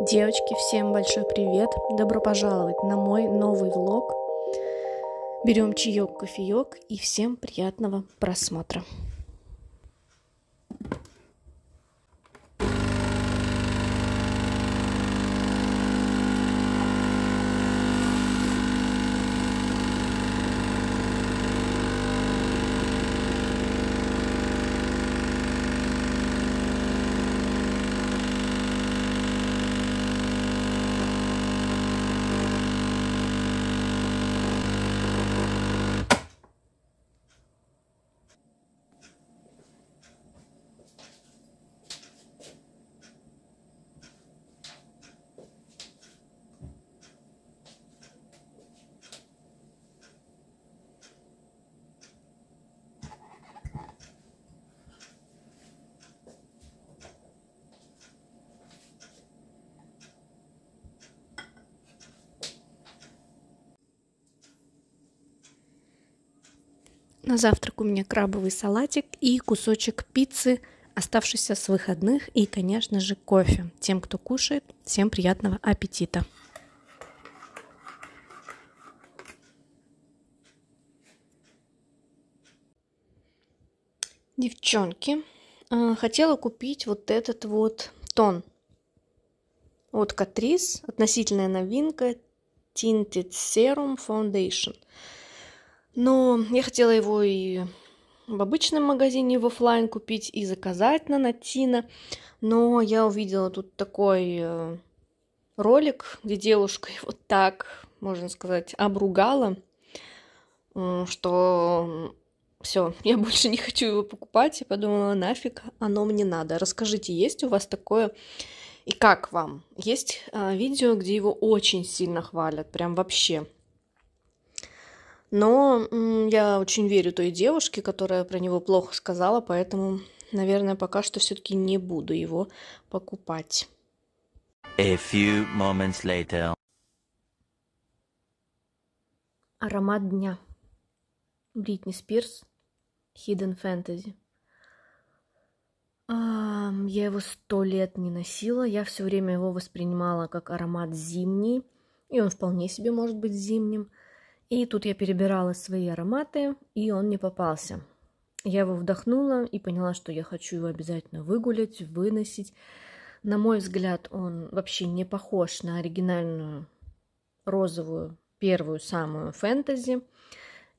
Девочки, всем большой привет! Добро пожаловать на мой новый влог. Берем чаек, кофеек и всем приятного просмотра. На завтрак у меня крабовый салатик и кусочек пиццы, оставшийся с выходных, и, конечно же, кофе. Тем, кто кушает, всем приятного аппетита! Девчонки, а, хотела купить вот этот вот тон от Catrice, относительная новинка Tinted Serum Foundation – но я хотела его и в обычном магазине в офлайн купить и заказать на Натина. Но я увидела тут такой э, ролик, где девушка его так, можно сказать, обругала, э, что все, я больше не хочу его покупать. Я подумала, нафиг, оно мне надо. Расскажите, есть у вас такое и как вам? Есть э, видео, где его очень сильно хвалят, прям вообще. Но я очень верю той девушке, которая про него плохо сказала, поэтому, наверное, пока что все-таки не буду его покупать. A few moments later. Аромат дня. Бритни Спирс. Hidden Fantasy. А, я его сто лет не носила. Я все время его воспринимала как аромат зимний. И он вполне себе может быть зимним. И тут я перебирала свои ароматы, и он не попался. Я его вдохнула и поняла, что я хочу его обязательно выгулять, выносить. На мой взгляд, он вообще не похож на оригинальную розовую первую самую фэнтези.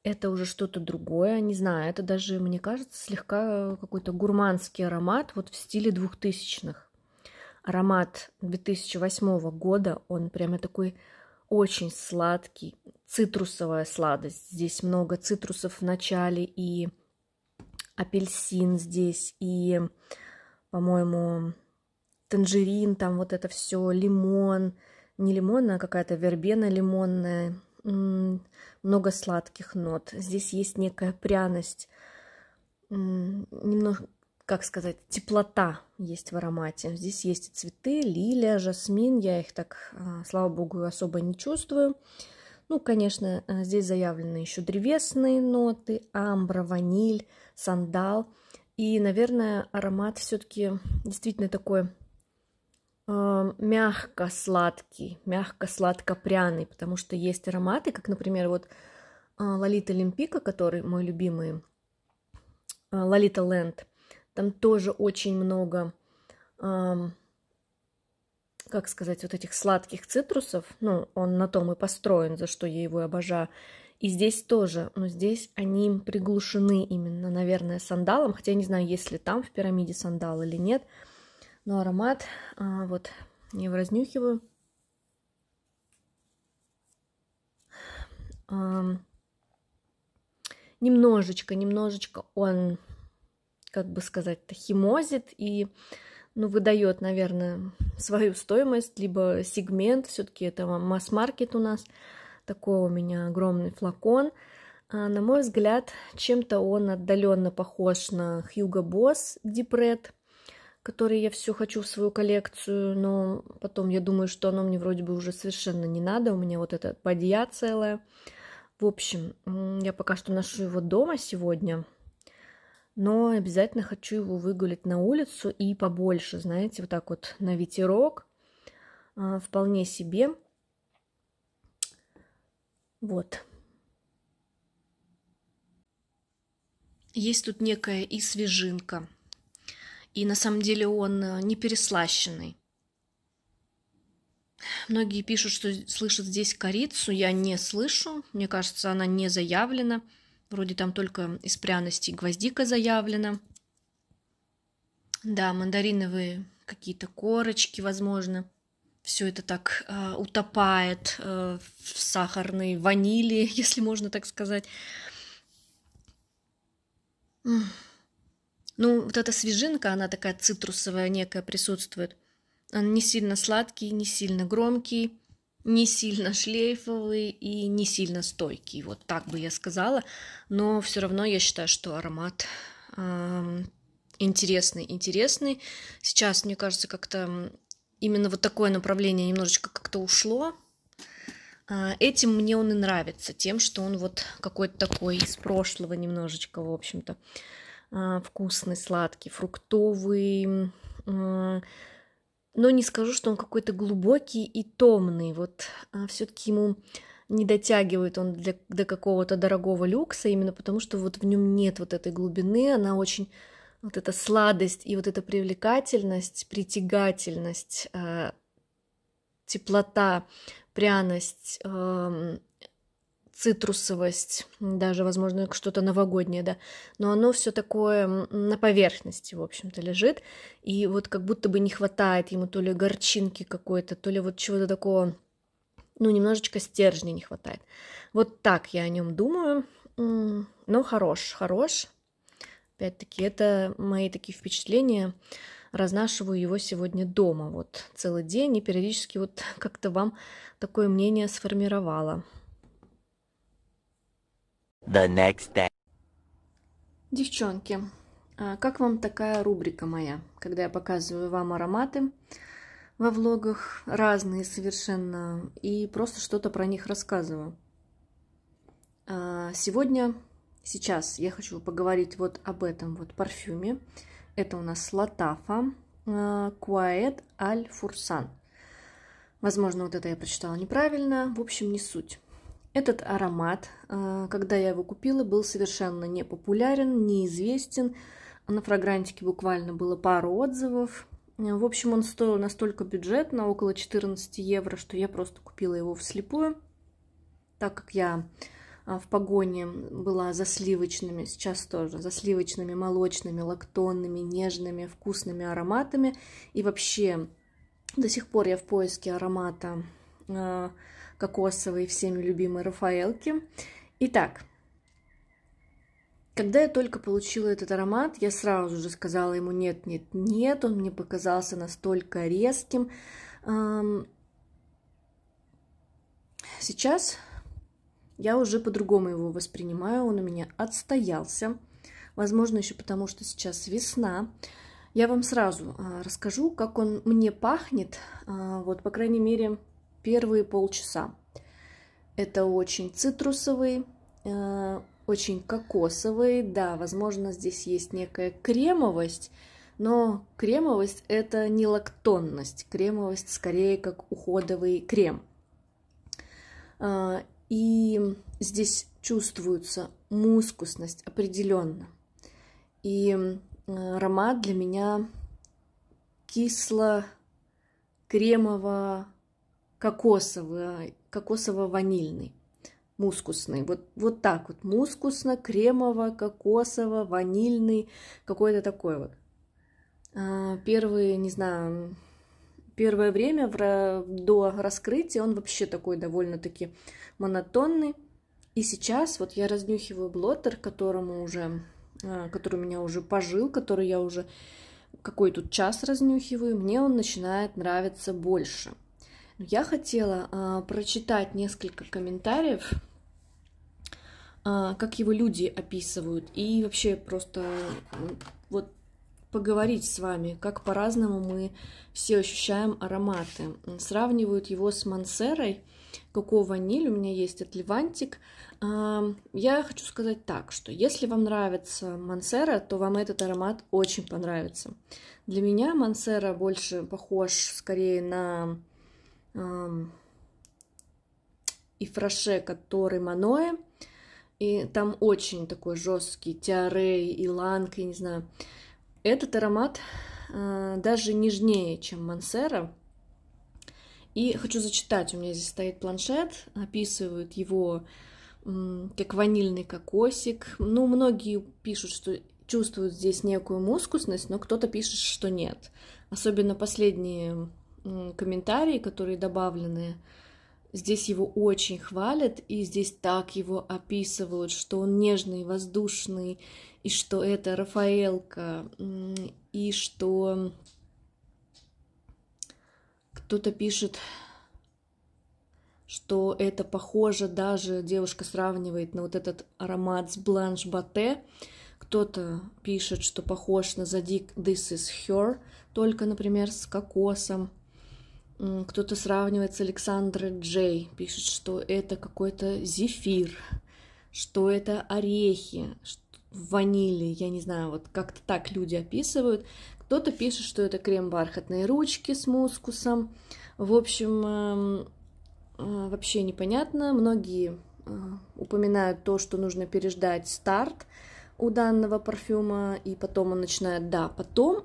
Это уже что-то другое, не знаю, это даже, мне кажется, слегка какой-то гурманский аромат вот в стиле двухтысячных. Аромат 2008 года, он прямо такой очень сладкий, цитрусовая сладость. Здесь много цитрусов в начале, и апельсин здесь, и, по-моему, танжерин, там вот это все, лимон, не лимон, а какая-то вербена лимонная, много сладких нот. Здесь есть некая пряность, немного как сказать, теплота есть в аромате. Здесь есть и цветы, лилия, жасмин. Я их так, а, слава богу, особо не чувствую. Ну, конечно, а, здесь заявлены еще древесные ноты, амбра, ваниль, сандал. И, наверное, аромат все-таки действительно такой э, мягко-сладкий, мягко-сладко-пряный, потому что есть ароматы, как, например, вот Лолита Олимпика, который мой любимый, Лолита Ленд, там тоже очень много, эм, как сказать, вот этих сладких цитрусов. Ну, он на том и построен, за что я его и обожаю. И здесь тоже, но здесь они приглушены именно, наверное, сандалом. Хотя я не знаю, есть ли там в пирамиде сандал или нет. Но аромат, э, вот, я его разнюхиваю. Эм, немножечко, немножечко он как бы сказать-то, химозит и ну, выдает, наверное, свою стоимость, либо сегмент, все-таки это масс-маркет у нас, такой у меня огромный флакон. А, на мой взгляд, чем-то он отдаленно похож на Хьюго Босс Дипред, который я все хочу в свою коллекцию, но потом я думаю, что оно мне вроде бы уже совершенно не надо, у меня вот эта бадья целая. В общем, я пока что ношу его дома сегодня – но обязательно хочу его выгулять на улицу и побольше, знаете, вот так вот на ветерок, а, вполне себе. Вот. Есть тут некая и свежинка, и на самом деле он э, не переслащенный. Многие пишут, что слышат здесь корицу. Я не слышу. Мне кажется, она не заявлена. Вроде там только из пряностей гвоздика заявлена. Да, мандариновые какие-то корочки, возможно. Все это так э, утопает э, в сахарной ванили, если можно так сказать. Ну, вот эта свежинка, она такая цитрусовая некая присутствует. Он не сильно сладкий, не сильно громкий не сильно шлейфовый и не сильно стойкий, вот так бы я сказала, но все равно я считаю, что аромат э, интересный, интересный. Сейчас, мне кажется, как-то именно вот такое направление немножечко как-то ушло. А, этим мне он и нравится, тем, что он вот какой-то такой из прошлого немножечко, в общем-то, а, вкусный, сладкий, фруктовый, а, но не скажу, что он какой-то глубокий и томный. Вот а все-таки ему не дотягивает он для, до какого-то дорогого люкса, именно потому что вот в нем нет вот этой глубины, она очень вот эта сладость и вот эта привлекательность, притягательность, э, теплота, пряность, э, цитрусовость, даже, возможно, что-то новогоднее, да. Но оно все такое на поверхности, в общем-то, лежит. И вот как будто бы не хватает ему то ли горчинки какой-то, то ли вот чего-то такого, ну, немножечко стержня не хватает. Вот так я о нем думаю. Но хорош, хорош. Опять-таки, это мои такие впечатления. Разнашиваю его сегодня дома вот целый день и периодически вот как-то вам такое мнение сформировала the next day. Девчонки, а как вам такая рубрика моя, когда я показываю вам ароматы во влогах, разные совершенно, и просто что-то про них рассказываю? А сегодня, сейчас я хочу поговорить вот об этом вот парфюме. Это у нас Латафа Куаэт Аль Фурсан. Возможно, вот это я прочитала неправильно. В общем, не суть. Этот аромат, э, когда я его купила, был совершенно не популярен, неизвестен. На фрагрантике буквально было пару отзывов. Э, в общем, он стоил настолько бюджетно, около 14 евро, что я просто купила его вслепую. Так как я э, в погоне была за сливочными, сейчас тоже, за сливочными, молочными, лактонными, нежными, вкусными ароматами. И вообще, до сих пор я в поиске аромата кокосовой, всеми любимой Рафаэлки. Итак, когда я только получила этот аромат, я сразу же сказала ему «нет, нет, нет», он мне показался настолько резким. Сейчас я уже по-другому его воспринимаю, он у меня отстоялся. Возможно, еще потому, что сейчас весна. Я вам сразу а, расскажу, как он мне пахнет. А, вот, по крайней мере, первые полчаса. Это очень цитрусовый, э, очень кокосовый, да, возможно, здесь есть некая кремовость, но кремовость это не лактонность, кремовость скорее как уходовый крем. Э, и здесь чувствуется мускусность определенно. И э, аромат для меня кисло-кремово кокосовый, кокосово-ванильный, мускусный. Вот, вот так вот, мускусно-кремово-кокосово-ванильный, какой-то такой вот. А, первые, не знаю, первое время в, до раскрытия он вообще такой довольно-таки монотонный. И сейчас вот я разнюхиваю блоттер, которому уже, а, который у меня уже пожил, который я уже какой тут час разнюхиваю, мне он начинает нравиться больше. Я хотела а, прочитать несколько комментариев, а, как его люди описывают, и вообще просто вот поговорить с вами, как по-разному мы все ощущаем ароматы. Сравнивают его с Мансерой, Коко Ваниль, у меня есть от Левантик. Я хочу сказать так, что если вам нравится Мансера, то вам этот аромат очень понравится. Для меня Мансера больше похож скорее на и фраше, который Маноэ. И там очень такой жесткий тиарей, иланг, я не знаю. Этот аромат э, даже нежнее, чем Мансера. И хочу зачитать, у меня здесь стоит планшет, описывают его э, как ванильный кокосик. Ну, многие пишут, что чувствуют здесь некую мускусность, но кто-то пишет, что нет. Особенно последние комментарии, которые добавлены, здесь его очень хвалят, и здесь так его описывают, что он нежный, воздушный, и что это Рафаэлка, и что кто-то пишет, что это похоже, даже девушка сравнивает на вот этот аромат с бланш Бате, Кто-то пишет, что похож на задик This is Her, только, например, с кокосом. Кто-то сравнивает с Александрой Джей, пишет, что это какой-то зефир, что это орехи, ванили, я не знаю, вот как-то так люди описывают. Кто-то пишет, что это крем-бархатные ручки с мускусом. В общем, эм, э, вообще непонятно. Многие э, упоминают то, что нужно переждать старт у данного парфюма, и потом он начинает, да, потом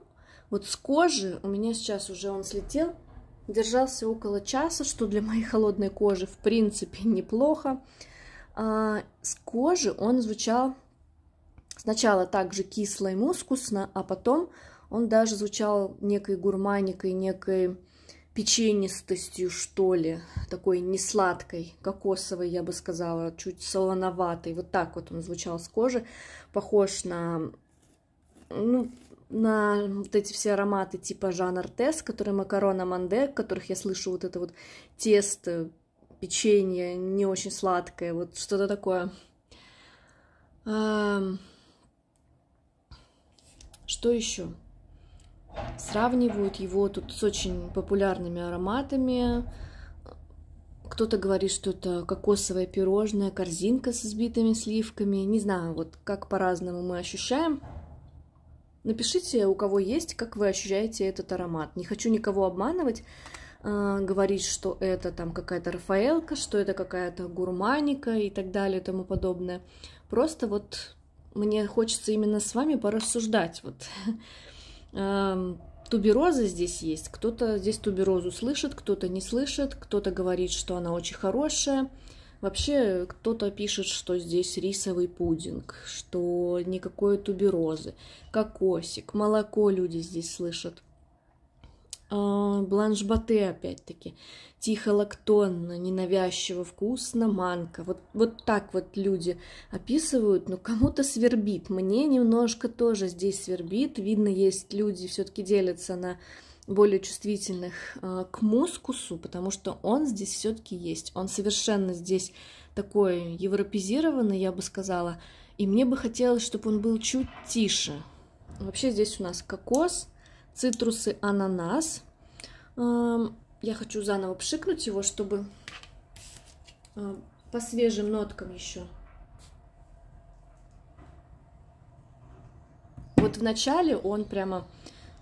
вот с кожи у меня сейчас уже он слетел, держался около часа, что для моей холодной кожи в принципе неплохо. А, с кожи он звучал сначала также кисло и мускусно, а потом он даже звучал некой гурманикой, некой печенистостью, что ли, такой не сладкой кокосовой, я бы сказала, чуть солоноватой. Вот так вот он звучал с кожи, похож на ну, на вот эти все ароматы типа жанр тест, которые макарона манде, которых я слышу вот это вот тесто, печенье не очень сладкое, вот что-то такое. Что еще? Сравнивают его тут с очень популярными ароматами. Кто-то говорит, что это кокосовое пирожное, корзинка с сбитыми сливками. Не знаю, вот как по-разному мы ощущаем. Напишите, у кого есть, как вы ощущаете этот аромат. Не хочу никого обманывать, э, говорить, что это там какая-то рафаэлка, что это какая-то гурманика и так далее и тому подобное. Просто вот мне хочется именно с вами порассуждать. Вот. Э, тубероза здесь есть. Кто-то здесь туберозу слышит, кто-то не слышит, кто-то говорит, что она очень хорошая – Вообще кто-то пишет, что здесь рисовый пудинг, что никакой туберозы, кокосик, молоко люди здесь слышат. А, бланш-бате, опять-таки, тихо-лактонно, ненавязчиво, вкусно, манка. Вот, вот так вот люди описывают, но кому-то свербит. Мне немножко тоже здесь свербит. Видно, есть люди, все таки делятся на более чувствительных э, к мускусу, потому что он здесь все-таки есть. Он совершенно здесь такой европезированный, я бы сказала. И мне бы хотелось, чтобы он был чуть тише. Вообще здесь у нас кокос, цитрусы, ананас. Эм, я хочу заново пшикнуть его, чтобы э, по свежим ноткам еще. Вот в начале он прямо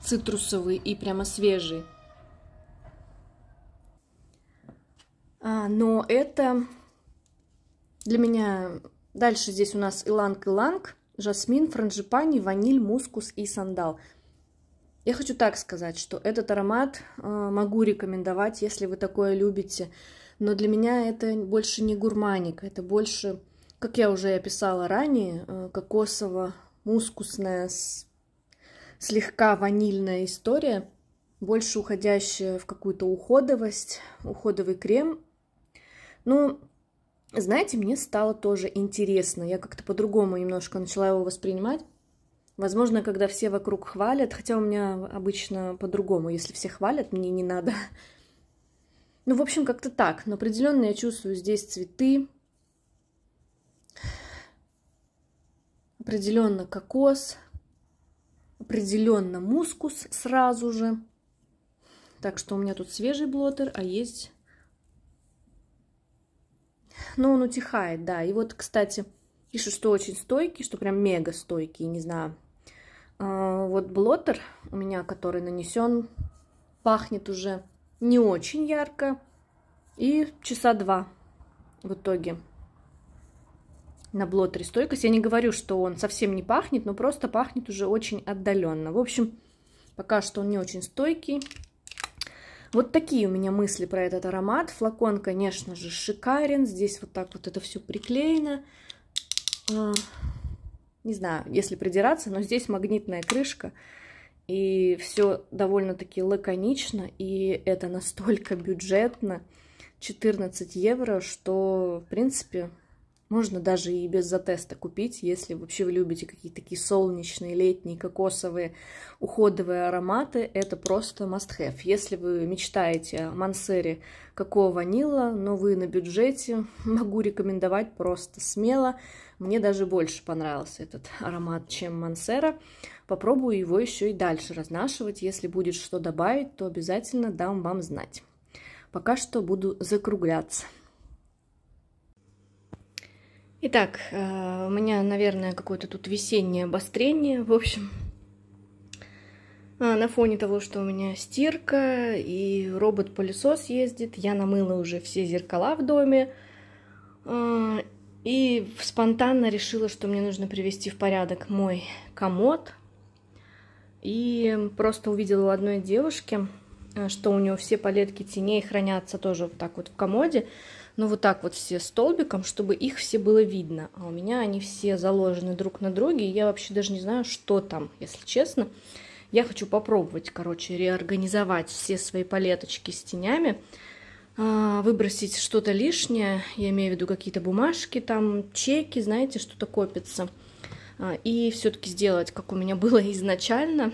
цитрусовый и прямо свежий. А, но это для меня... Дальше здесь у нас иланг-иланг, жасмин, франжипани, ваниль, мускус и сандал. Я хочу так сказать, что этот аромат а, могу рекомендовать, если вы такое любите. Но для меня это больше не гурманик, это больше, как я уже описала ранее, а, кокосово-мускусное слегка ванильная история, больше уходящая в какую-то уходовость, уходовый крем. Ну, знаете, мне стало тоже интересно. Я как-то по-другому немножко начала его воспринимать. Возможно, когда все вокруг хвалят, хотя у меня обычно по-другому. Если все хвалят, мне не надо. Ну, в общем, как-то так. Но определенно я чувствую здесь цветы. Определенно кокос, определенно мускус сразу же. Так что у меня тут свежий блотер, а есть... Но ну, он утихает, да. И вот, кстати, пишут, что очень стойкий, что прям мега стойкий, не знаю. А, вот блотер у меня, который нанесен, пахнет уже не очень ярко. И часа два в итоге на блотере стойкость. Я не говорю, что он совсем не пахнет, но просто пахнет уже очень отдаленно. В общем, пока что он не очень стойкий. Вот такие у меня мысли про этот аромат. Флакон, конечно же, шикарен. Здесь вот так вот это все приклеено. А, не знаю, если придираться, но здесь магнитная крышка. И все довольно-таки лаконично. И это настолько бюджетно. 14 евро, что, в принципе, можно даже и без затеста купить, если вообще вы любите какие-то такие солнечные, летние, кокосовые, уходовые ароматы. Это просто must-have. Если вы мечтаете о мансере какого ванила, но вы на бюджете, могу рекомендовать просто смело. Мне даже больше понравился этот аромат, чем мансера. Попробую его еще и дальше разнашивать. Если будет что добавить, то обязательно дам вам знать. Пока что буду закругляться. Итак, э, у меня, наверное, какое-то тут весеннее обострение, в общем, а, на фоне того, что у меня стирка и робот-пылесос ездит, я намыла уже все зеркала в доме а, и спонтанно решила, что мне нужно привести в порядок мой комод. И просто увидела у одной девушки Э, что у него все палетки теней хранятся тоже вот так вот в комоде. Но ну, вот так вот все столбиком, чтобы их все было видно. А у меня они все заложены друг на друге, и я вообще даже не знаю, что там, если честно. Я хочу попробовать, короче, реорганизовать все свои палеточки с тенями, а, выбросить что-то лишнее, я имею в виду какие-то бумажки, там чеки, знаете, что-то копится. А, и все-таки сделать, как у меня было изначально,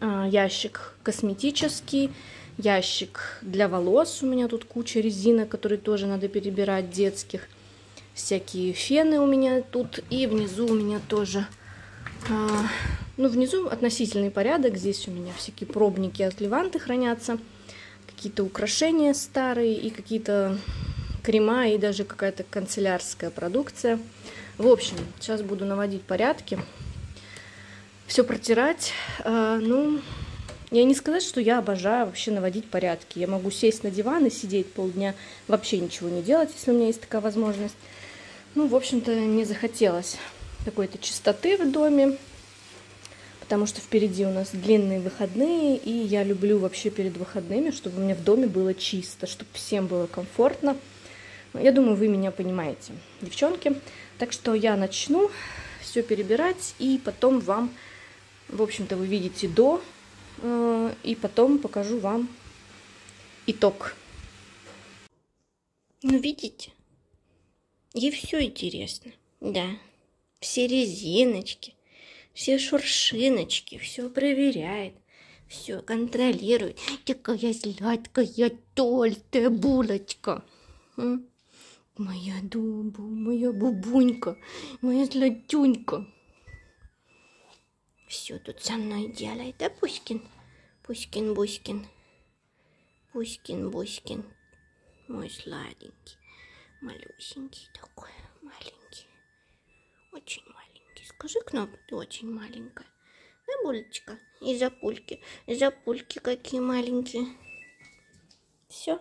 а, ящик косметический, ящик для волос. У меня тут куча резинок, которые тоже надо перебирать, детских. Всякие фены у меня тут. И внизу у меня тоже... А, ну, внизу относительный порядок. Здесь у меня всякие пробники от Леванты хранятся. Какие-то украшения старые и какие-то крема и даже какая-то канцелярская продукция. В общем, сейчас буду наводить порядки все протирать. А, ну, я не сказать, что я обожаю вообще наводить порядки. Я могу сесть на диван и сидеть полдня, вообще ничего не делать, если у меня есть такая возможность. Ну, в общем-то, мне захотелось какой-то чистоты в доме, потому что впереди у нас длинные выходные, и я люблю вообще перед выходными, чтобы у меня в доме было чисто, чтобы всем было комфортно. Ну, я думаю, вы меня понимаете, девчонки. Так что я начну все перебирать и потом вам в общем-то, вы видите до, э, и потом покажу вам итог. Ну, видите? и все интересно. Да, все резиночки, все шуршиночки, все проверяет, все контролирует. Такая сладкая, толстая булочка. Моя дуба, моя бубунька, моя сладюнька все тут со мной делает, да, Пуськин? Пуськин, Буськин. Пуськин, Буськин. Мой сладенький, малюсенький такой, маленький. Очень маленький. Скажи, Кнопа, ты очень маленькая. Да, Булечка? Из-за пульки. Из-за пульки какие маленькие. Все.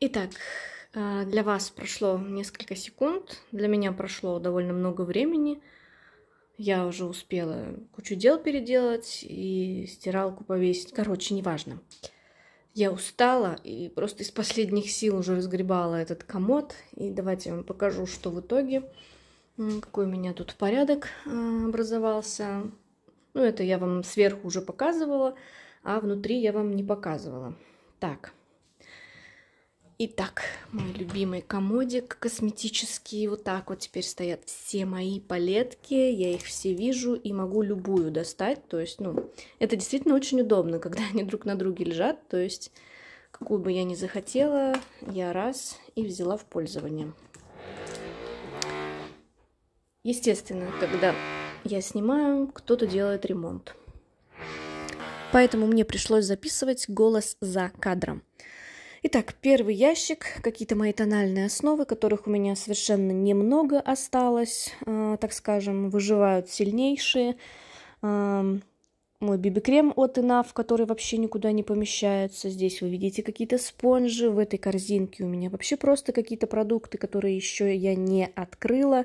Итак, а, для вас прошло несколько секунд, для меня прошло довольно много времени. Я уже успела кучу дел переделать и стиралку повесить. Короче, неважно. Я устала и просто из последних сил уже разгребала этот комод. И давайте я вам покажу, что в итоге, какой у меня тут порядок а, образовался. Ну, это я вам сверху уже показывала, а внутри я вам не показывала. Так. Итак, мой любимый комодик косметический. Вот так вот теперь стоят все мои палетки. Я их все вижу и могу любую достать. То есть, ну, это действительно очень удобно, когда они друг на друге лежат. То есть, какую бы я ни захотела, я раз и взяла в пользование. Естественно, когда я снимаю, кто-то делает ремонт. Поэтому мне пришлось записывать голос за кадром. Итак, первый ящик, какие-то мои тональные основы, которых у меня совершенно немного осталось, э, так скажем, выживают сильнейшие. Э, мой бибикрем от Enough, который вообще никуда не помещается. Здесь вы видите какие-то спонжи. В этой корзинке у меня вообще просто какие-то продукты, которые еще я не открыла.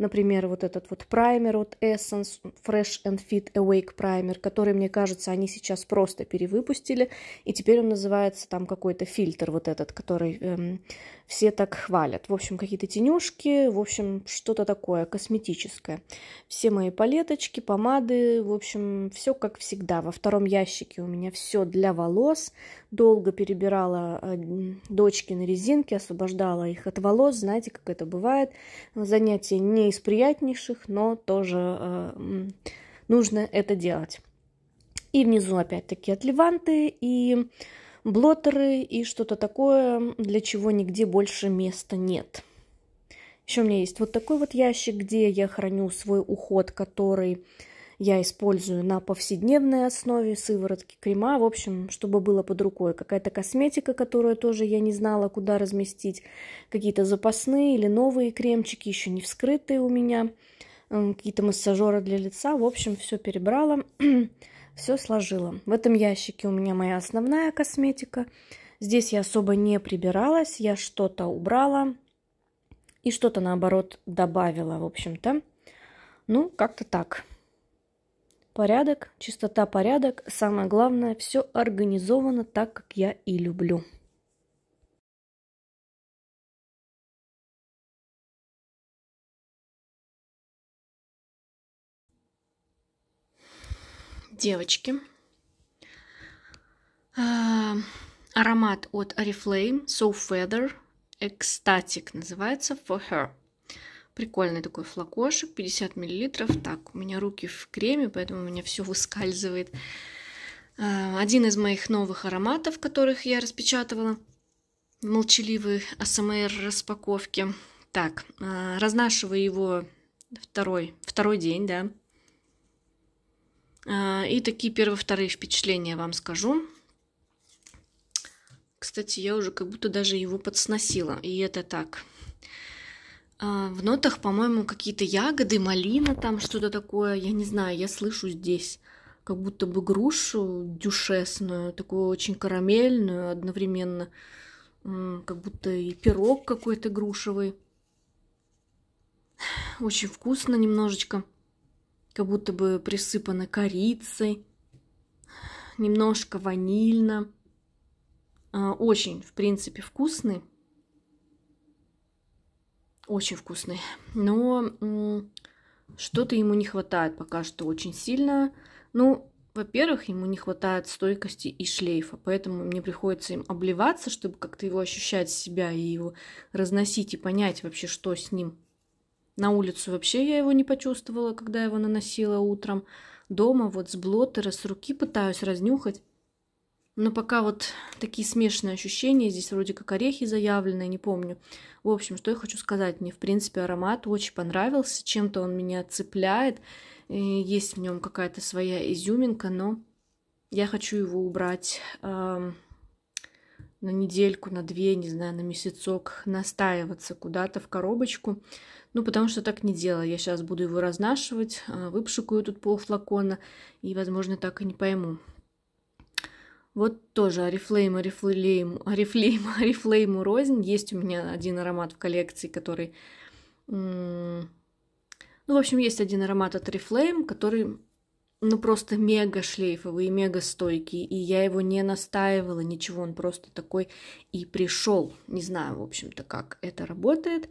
Например, вот этот вот праймер от Essence, Fresh and Fit Awake Primer, который, мне кажется, они сейчас просто перевыпустили. И теперь он называется там какой-то фильтр вот этот, который эм, все так хвалят. В общем, какие-то тенюшки, в общем, что-то такое косметическое. Все мои палеточки, помады, в общем, все как всегда. Во втором ящике у меня все для волос, долго перебирала э, дочки на резинке, освобождала их от волос. Знаете, как это бывает. Занятие не из приятнейших, но тоже э, нужно это делать. И внизу опять-таки отливанты и блотеры и что-то такое, для чего нигде больше места нет. Еще у меня есть вот такой вот ящик, где я храню свой уход, который я использую на повседневной основе, сыворотки, крема, в общем, чтобы было под рукой. Какая-то косметика, которую тоже я не знала, куда разместить, какие-то запасные или новые кремчики, еще не вскрытые у меня, какие-то массажеры для лица, в общем, все перебрала, все сложила. В этом ящике у меня моя основная косметика, Здесь я особо не прибиралась, я что-то убрала и что-то наоборот добавила, в общем-то. Ну, как-то так. Порядок, чистота, порядок, самое главное, все организовано так, как я и люблю. Девочки, а, аромат от Oriflame, So Feather, Ecstatic называется For Her. Прикольный такой флакошек, 50 миллилитров. Так, у меня руки в креме, поэтому у меня все выскальзывает. А, один из моих новых ароматов, которых я распечатывала в АСМР распаковки Так, а, разнашиваю его второй, второй день, да. А, и такие первые-вторые впечатления вам скажу. Кстати, я уже как будто даже его подсносила, и это так. А, в нотах, по-моему, какие-то ягоды, малина там, что-то такое. Я не знаю, я слышу здесь как будто бы грушу дюшесную, такую очень карамельную одновременно, как будто и пирог какой-то грушевый. Очень вкусно немножечко, как будто бы присыпано корицей, немножко ванильно. А, очень, в принципе, вкусный. Очень вкусный. Но что-то ему не хватает пока что очень сильно. Ну, во-первых, ему не хватает стойкости и шлейфа, поэтому мне приходится им обливаться, чтобы как-то его ощущать себя и его разносить и понять вообще, что с ним. На улицу вообще я его не почувствовала, когда его наносила утром. Дома вот с блоттера, с руки пытаюсь разнюхать, но пока вот такие смешанные ощущения. Здесь вроде как орехи заявлены, не помню. В общем, что я хочу сказать. Мне, в принципе, аромат очень понравился. Чем-то он меня цепляет. И есть в нем какая-то своя изюминка, но я хочу его убрать э, на недельку, на две, не знаю, на месяцок, настаиваться куда-то в коробочку. Ну, потому что так не делаю. Я сейчас буду его разнашивать, э, а, выпшикаю тут флакона, и, возможно, так и не пойму, вот тоже арифлейм арифлейм арифлейм Oriflame рознь. Есть у меня один аромат в коллекции, который... Ну, в общем, есть один аромат от арифлейм который ну просто мега шлейфовый, мега стойкий, и я его не настаивала, ничего, он просто такой и пришел. Не знаю, в общем-то, как это работает.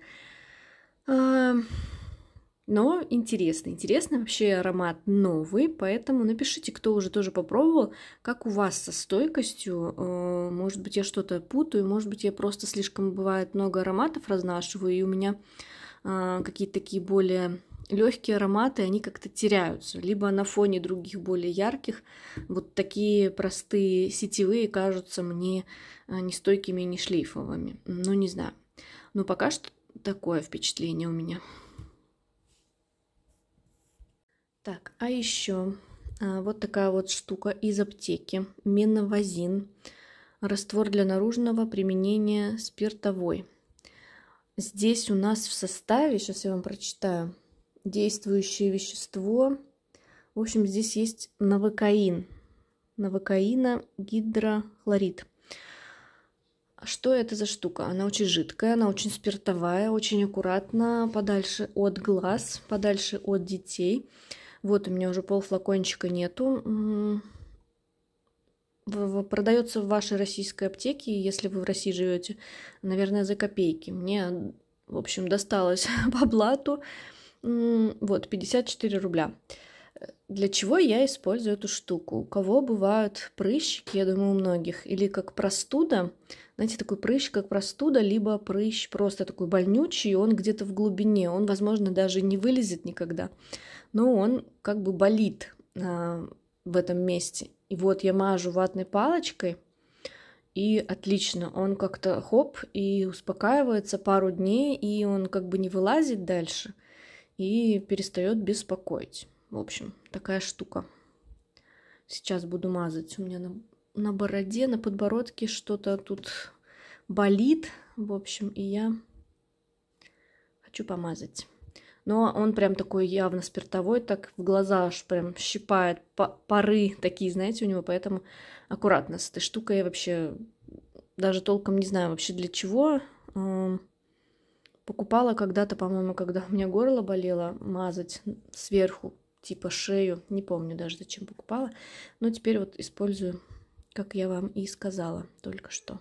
Но интересно, интересно, вообще аромат новый, поэтому напишите, кто уже тоже попробовал, как у вас со стойкостью. Э, может быть, я что-то путаю, может быть, я просто слишком бывает много ароматов разнашиваю, и у меня э, какие-то такие более легкие ароматы, они как-то теряются. Либо на фоне других более ярких, вот такие простые сетевые кажутся мне э, нестойкими и не шлейфовыми. Ну, не знаю. Но ну, пока что такое впечатление у меня. Так, а еще а, вот такая вот штука из аптеки. Меновазин. Раствор для наружного применения спиртовой. Здесь у нас в составе, сейчас я вам прочитаю, действующее вещество. В общем, здесь есть навокаин. Навокаина гидрохлорид. Что это за штука? Она очень жидкая, она очень спиртовая, очень аккуратно, подальше от глаз, подальше от детей. Вот у меня уже пол флакончика нету. Продается в вашей российской аптеке, если вы в России живете, наверное, за копейки. Мне, в общем, досталось по блату. Вот, 54 рубля. Для чего я использую эту штуку? У кого бывают прыщики, я думаю, у многих. Или как простуда, знаете, такой прыщ, как простуда, либо прыщ просто такой больнючий, он где-то в глубине, он, возможно, даже не вылезет никогда но он как бы болит а, в этом месте. И вот я мажу ватной палочкой, и отлично, он как-то хоп и успокаивается пару дней, и он как бы не вылазит дальше и перестает беспокоить. В общем, такая штука. Сейчас буду мазать. У меня на, на бороде, на подбородке что-то тут болит. В общем, и я хочу помазать но он прям такой явно спиртовой, так в глаза аж прям щипает пары такие, знаете, у него, поэтому аккуратно с этой штукой я вообще даже толком не знаю вообще для чего. Покупала когда-то, по-моему, когда у меня горло болело, мазать сверху, типа шею, не помню даже зачем покупала, но теперь вот использую, как я вам и сказала только что.